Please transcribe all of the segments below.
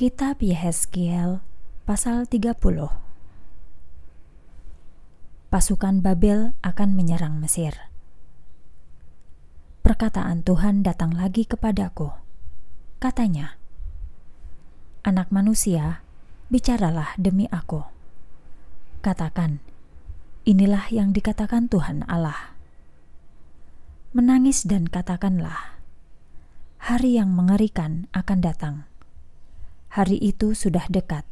Kitab Yehezkiel pasal 30 Pasukan Babel akan menyerang Mesir. Perkataan Tuhan datang lagi kepadaku. Katanya, Anak manusia, bicaralah demi aku. Katakan, inilah yang dikatakan Tuhan Allah. Menangis dan katakanlah, hari yang mengerikan akan datang hari itu sudah dekat.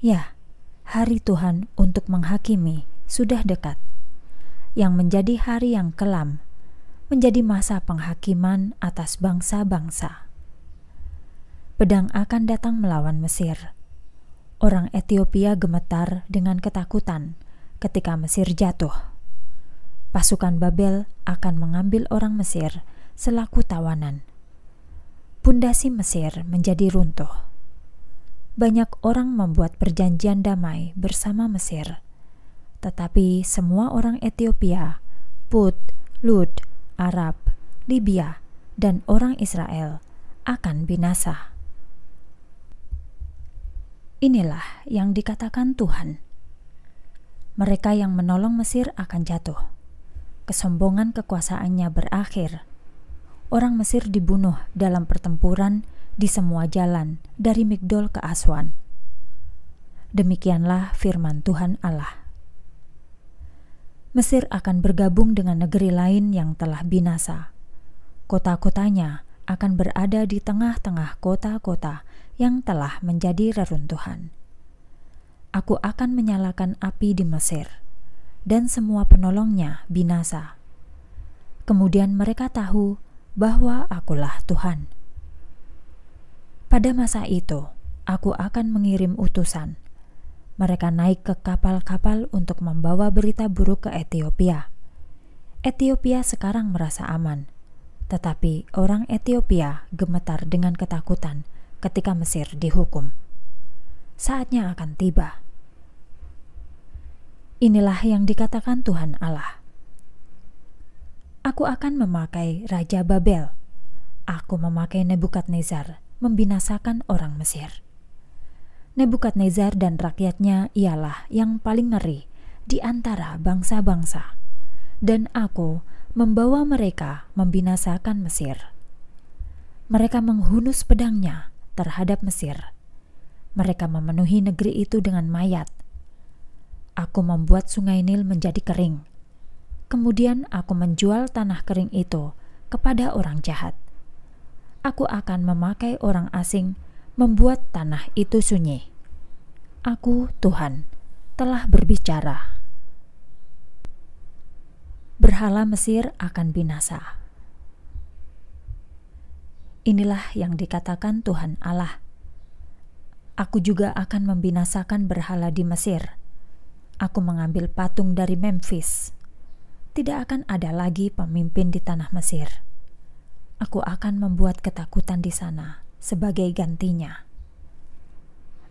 Ya, hari Tuhan untuk menghakimi sudah dekat, yang menjadi hari yang kelam, menjadi masa penghakiman atas bangsa-bangsa. Pedang akan datang melawan Mesir. Orang Ethiopia gemetar dengan ketakutan ketika Mesir jatuh. Pasukan Babel akan mengambil orang Mesir selaku tawanan. Pundasi Mesir menjadi runtuh banyak orang membuat perjanjian damai bersama Mesir. Tetapi semua orang Ethiopia, Put, Lut, Arab, Libya, dan orang Israel akan binasa. Inilah yang dikatakan Tuhan. Mereka yang menolong Mesir akan jatuh. Kesombongan kekuasaannya berakhir. Orang Mesir dibunuh dalam pertempuran di semua jalan dari Migdol ke Aswan. Demikianlah firman Tuhan Allah. Mesir akan bergabung dengan negeri lain yang telah binasa. Kota-kotanya akan berada di tengah-tengah kota-kota yang telah menjadi reruntuhan. Aku akan menyalakan api di Mesir, dan semua penolongnya binasa. Kemudian mereka tahu bahwa akulah Tuhan.' Pada masa itu, aku akan mengirim utusan. Mereka naik ke kapal-kapal untuk membawa berita buruk ke Ethiopia. Ethiopia sekarang merasa aman, tetapi orang Ethiopia gemetar dengan ketakutan ketika Mesir dihukum. Saatnya akan tiba. Inilah yang dikatakan Tuhan Allah. Aku akan memakai Raja Babel. Aku memakai Nebukadnezar membinasakan orang Mesir. Nebukadnezar dan rakyatnya ialah yang paling ngeri di antara bangsa-bangsa, dan aku membawa mereka membinasakan Mesir. Mereka menghunus pedangnya terhadap Mesir. Mereka memenuhi negeri itu dengan mayat. Aku membuat sungai Nil menjadi kering. Kemudian aku menjual tanah kering itu kepada orang jahat aku akan memakai orang asing, membuat tanah itu sunyi. Aku, Tuhan, telah berbicara. Berhala Mesir akan binasa. Inilah yang dikatakan Tuhan Allah. Aku juga akan membinasakan berhala di Mesir. Aku mengambil patung dari Memphis. Tidak akan ada lagi pemimpin di tanah Mesir aku akan membuat ketakutan di sana sebagai gantinya.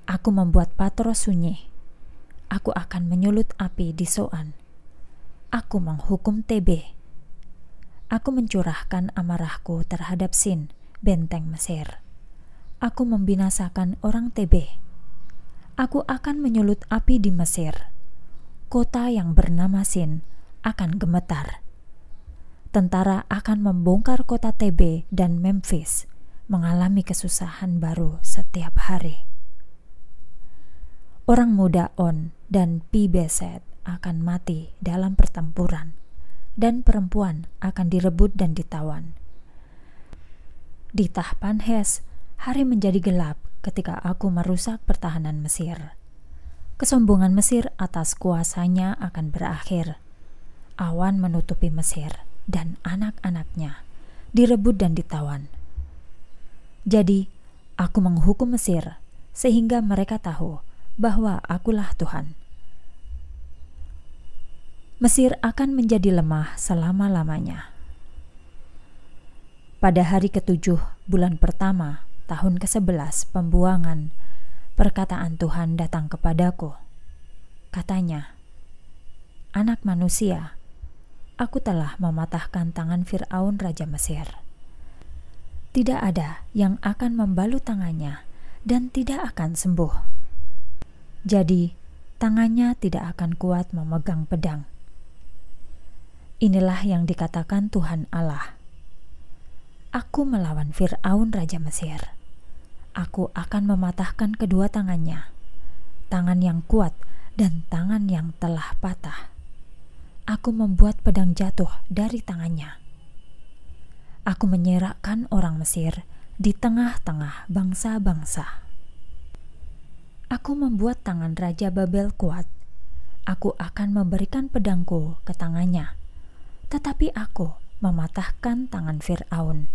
Aku membuat Patros sunyi. Aku akan menyulut api di Soan. Aku menghukum TB. Aku mencurahkan amarahku terhadap Sin, benteng Mesir. Aku membinasakan orang TB. Aku akan menyulut api di Mesir. Kota yang bernama Sin akan gemetar tentara akan membongkar kota TB dan Memphis, mengalami kesusahan baru setiap hari. Orang muda On dan Pi Beset akan mati dalam pertempuran, dan perempuan akan direbut dan ditawan. Di Hes, hari menjadi gelap ketika aku merusak pertahanan Mesir. Kesombongan Mesir atas kuasanya akan berakhir. Awan menutupi Mesir dan anak-anaknya direbut dan ditawan. Jadi, aku menghukum Mesir sehingga mereka tahu bahwa akulah Tuhan. Mesir akan menjadi lemah selama-lamanya. Pada hari ketujuh bulan pertama tahun ke-11 pembuangan, perkataan Tuhan datang kepadaku. Katanya, Anak manusia, aku telah mematahkan tangan Firaun raja Mesir. Tidak ada yang akan membalut tangannya dan tidak akan sembuh. Jadi, tangannya tidak akan kuat memegang pedang. Inilah yang dikatakan Tuhan Allah. Aku melawan Firaun raja Mesir. Aku akan mematahkan kedua tangannya, tangan yang kuat dan tangan yang telah patah aku membuat pedang jatuh dari tangannya. Aku menyerahkan orang Mesir di tengah-tengah bangsa-bangsa. Aku membuat tangan Raja Babel kuat. Aku akan memberikan pedangku ke tangannya. Tetapi aku mematahkan tangan Fir'aun.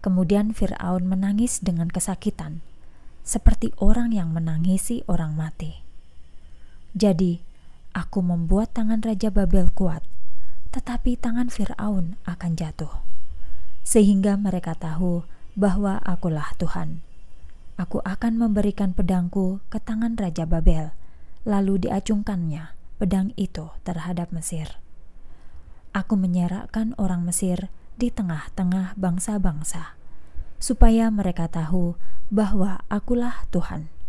Kemudian Fir'aun menangis dengan kesakitan, seperti orang yang menangisi orang mati. Jadi, Aku membuat tangan Raja Babel kuat, tetapi tangan Firaun akan jatuh, sehingga mereka tahu bahwa Akulah Tuhan. Aku akan memberikan pedangku ke tangan Raja Babel, lalu diacungkannya pedang itu terhadap Mesir. Aku menyerahkan orang Mesir di tengah-tengah bangsa-bangsa, supaya mereka tahu bahwa Akulah Tuhan.